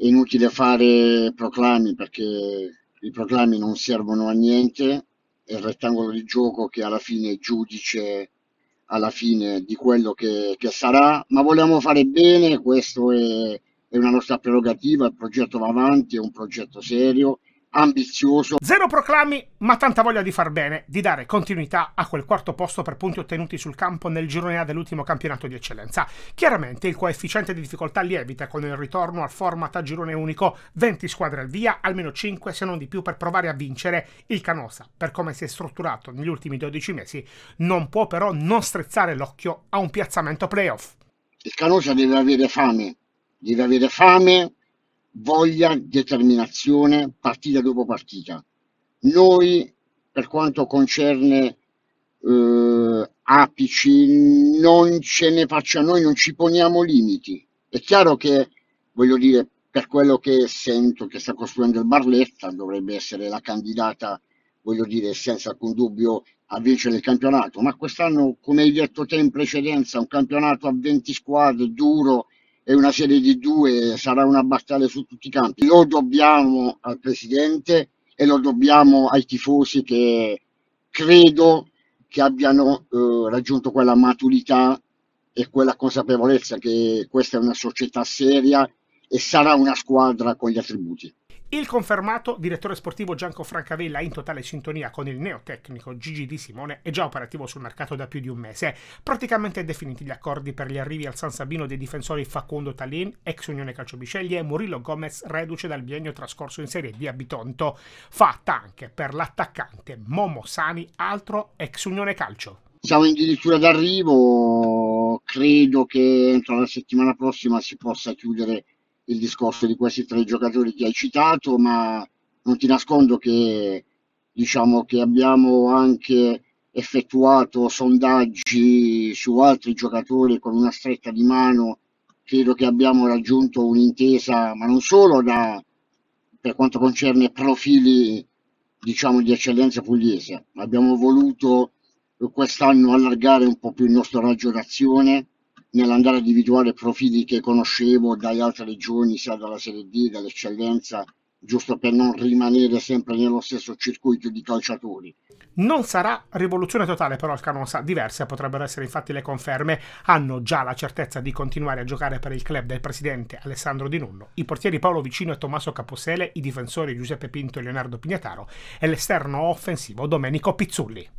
È inutile fare proclami perché i proclami non servono a niente, è il rettangolo di gioco che alla fine giudice alla fine di quello che, che sarà, ma vogliamo fare bene, questa è, è una nostra prerogativa, il progetto va avanti, è un progetto serio, ambizioso. Zero proclami, ma tanta voglia di far bene, di dare continuità a quel quarto posto per punti ottenuti sul campo nel girone A dell'ultimo campionato di eccellenza. Chiaramente il coefficiente di difficoltà lievita con il ritorno al format a girone unico, 20 squadre al via, almeno 5 se non di più per provare a vincere il Canosa. Per come si è strutturato negli ultimi 12 mesi, non può però non strizzare l'occhio a un piazzamento playoff. Il Canosa deve avere fame, deve avere fame voglia, determinazione, partita dopo partita. Noi, per quanto concerne eh, apici, non ce ne facciamo, noi non ci poniamo limiti. È chiaro che, voglio dire, per quello che sento che sta costruendo il Barletta, dovrebbe essere la candidata, voglio dire, senza alcun dubbio a vincere il campionato, ma quest'anno, come hai detto te in precedenza, un campionato a 20 squadre, duro, è una serie di due, sarà una battaglia su tutti i campi. Lo dobbiamo al presidente e lo dobbiamo ai tifosi che credo che abbiano eh, raggiunto quella maturità e quella consapevolezza che questa è una società seria e sarà una squadra con gli attributi. Il confermato direttore sportivo Gianco Francavella, in totale sintonia con il neotecnico Gigi Di Simone, è già operativo sul mercato da più di un mese. Praticamente definiti gli accordi per gli arrivi al San Sabino dei difensori Facundo Talin, ex Unione Calcio Bisceglie, e Murillo Gomez, reduce dal biennio trascorso in Serie B a Bitonto. Fatta anche per l'attaccante Momo Sani, altro ex Unione Calcio. Siamo addirittura d'arrivo, credo che entro la settimana prossima si possa chiudere il discorso di questi tre giocatori che hai citato, ma non ti nascondo che, diciamo, che abbiamo anche effettuato sondaggi su altri giocatori con una stretta di mano. Credo che abbiamo raggiunto un'intesa, ma non solo da, per quanto concerne profili diciamo di eccellenza pugliese. Abbiamo voluto quest'anno allargare un po' più il nostro raggio d'azione, nell'andare a individuare profili che conoscevo dalle altre regioni, sia dalla Serie D, dall'eccellenza, giusto per non rimanere sempre nello stesso circuito di calciatori. Non sarà rivoluzione totale però il Canosa, diverse potrebbero essere infatti le conferme, hanno già la certezza di continuare a giocare per il club del presidente Alessandro Di Nunno, i portieri Paolo Vicino e Tommaso Caposele, i difensori Giuseppe Pinto e Leonardo Pignataro e l'esterno offensivo Domenico Pizzulli.